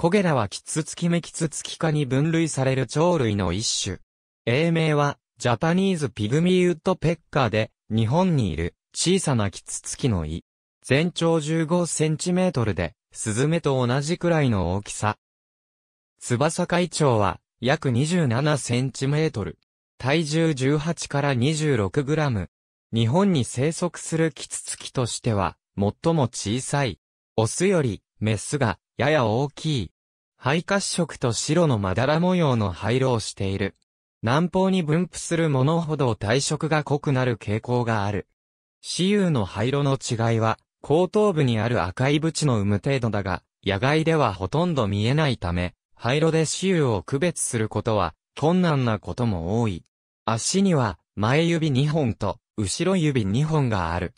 コゲラはキツツキメキツツキ科に分類される鳥類の一種。英名は、ジャパニーズピグミーウッドペッカーで、日本にいる小さなキツツキの胃。全長15センチメートルで、スズメと同じくらいの大きさ。翼海長は、約27センチメートル。体重18から26グラム。日本に生息するキツツキとしては、最も小さい。オスより、メスが、やや大きい。灰褐色と白のまだら模様の灰色をしている。南方に分布するものほど体色が濃くなる傾向がある。雌雄の灰色の違いは、後頭部にある赤い縁の有無程度だが、野外ではほとんど見えないため、灰色で雌雄を区別することは困難なことも多い。足には前指2本と後ろ指2本がある。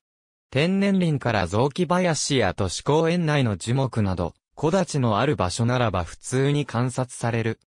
天然林から雑木林や都市公園内の樹木など、木立のある場所ならば普通に観察される。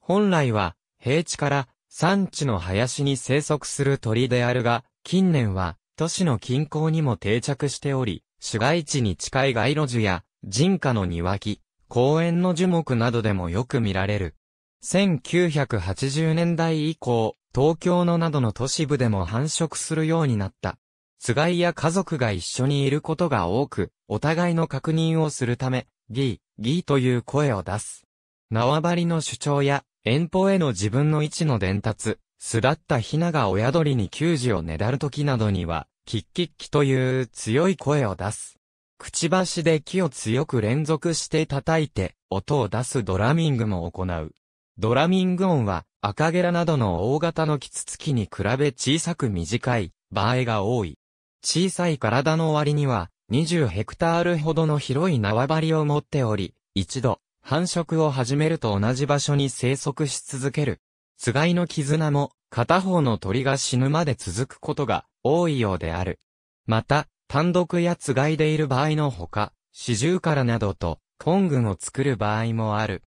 本来は、平地から山地の林に生息する鳥であるが、近年は都市の近郊にも定着しており、市街地に近い街路樹や人家の庭木、公園の樹木などでもよく見られる。1980年代以降、東京のなどの都市部でも繁殖するようになった。つがいや家族が一緒にいることが多く、お互いの確認をするため、ギー、ギーという声を出す。縄張りの主張や、遠方への自分の位置の伝達、巣立ったヒナが親鳥に給仕をねだる時などには、キッキッキという強い声を出す。くちばしで木を強く連続して叩いて、音を出すドラミングも行う。ドラミング音は、赤ゲラなどの大型のキツツキに比べ小さく短い、場合が多い。小さい体の割には、20ヘクタールほどの広い縄張りを持っており、一度、繁殖を始めると同じ場所に生息し続ける。つがいの絆も、片方の鳥が死ぬまで続くことが多いようである。また、単独やつがいでいる場合のほか、四十からなどと、根群を作る場合もある。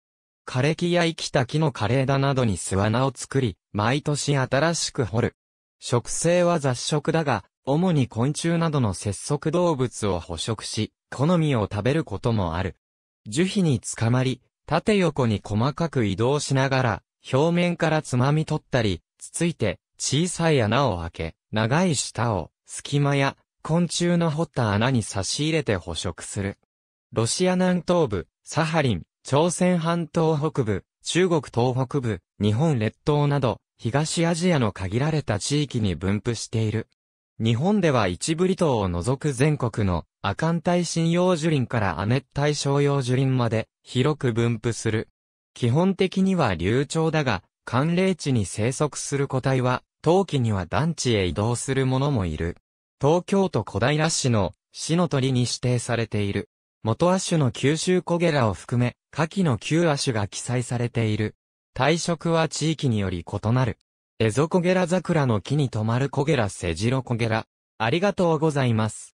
枯れ木や生きた木の枯れ枝などに巣穴を作り、毎年新しく掘る。植生は雑食だが、主に昆虫などの節足動物を捕食し、好みを食べることもある。樹皮につかまり、縦横に細かく移動しながら、表面からつまみ取ったり、つついて、小さい穴を開け、長い舌を、隙間や、昆虫の掘った穴に差し入れて捕食する。ロシア南東部、サハリン、朝鮮半島北部、中国東北部、日本列島など、東アジアの限られた地域に分布している。日本では一部離島を除く全国の亜寒帯針葉樹林から亜熱帯照葉樹林まで広く分布する。基本的には流暢だが、寒冷地に生息する個体は、冬季には団地へ移動するものもいる。東京都小平市の市の鳥に指定されている。元亜種の九州コゲラを含め、下記の旧亜種が記載されている。退職は地域により異なる。エゾコゲラ桜の木に止まるコゲラセジロコゲラ。ありがとうございます。